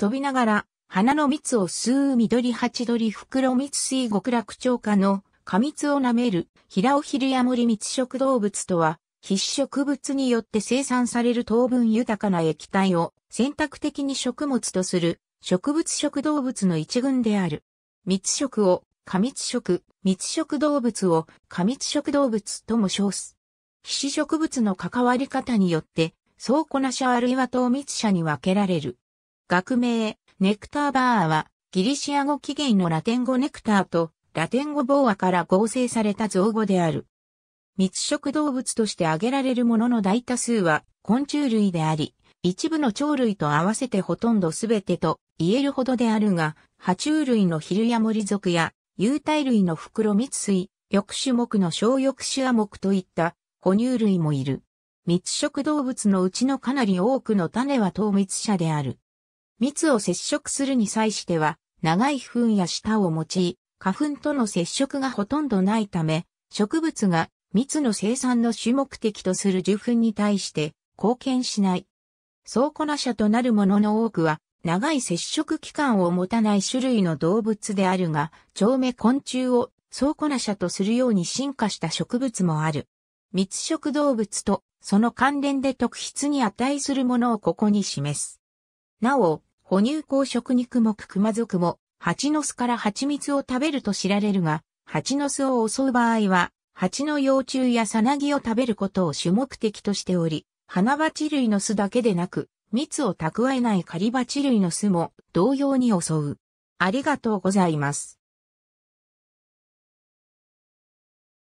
飛びながら、花の蜜を吸う緑八鳥袋蜜水極楽鳥花の過蜜を舐める平尾昼や森蜜食動物とは、必植物によって生産される糖分豊かな液体を選択的に食物とする植物食動物の一群である。蜜食を過蜜食、蜜食動物を過蜜食動物とも称す。皮脂植物の関わり方によって、倉庫なしあるいは糖蜜者に分けられる。学名、ネクターバーは、ギリシア語起源のラテン語ネクターと、ラテン語ボーアから合成された造語である。密食動物として挙げられるものの大多数は昆虫類であり、一部の鳥類と合わせてほとんど全てと言えるほどであるが、爬虫類のヒルヤモリ属や、有袋類の袋蜜水、翼種目の小翼種亜目といった哺乳類もいる。密食動物のうちのかなり多くの種は糖蜜者である。蜜を接触するに際しては、長い糞や舌を用い、花粉との接触がほとんどないため、植物が蜜の生産の主目的とする受粉に対して貢献しない。倉庫な者となるものの多くは、長い接触期間を持たない種類の動物であるが、蝶目昆虫を倉庫な者とするように進化した植物もある。蜜食動物とその関連で特筆に値するものをここに示す。なお、哺乳綱食肉目熊属も、蜂の巣から蜂蜜を食べると知られるが、蜂の巣を襲う場合は、蜂の幼虫やさなぎを食べることを主目的としており、花鉢類の巣だけでなく、蜜を蓄えない狩り類の巣も同様に襲う。ありがとうございます。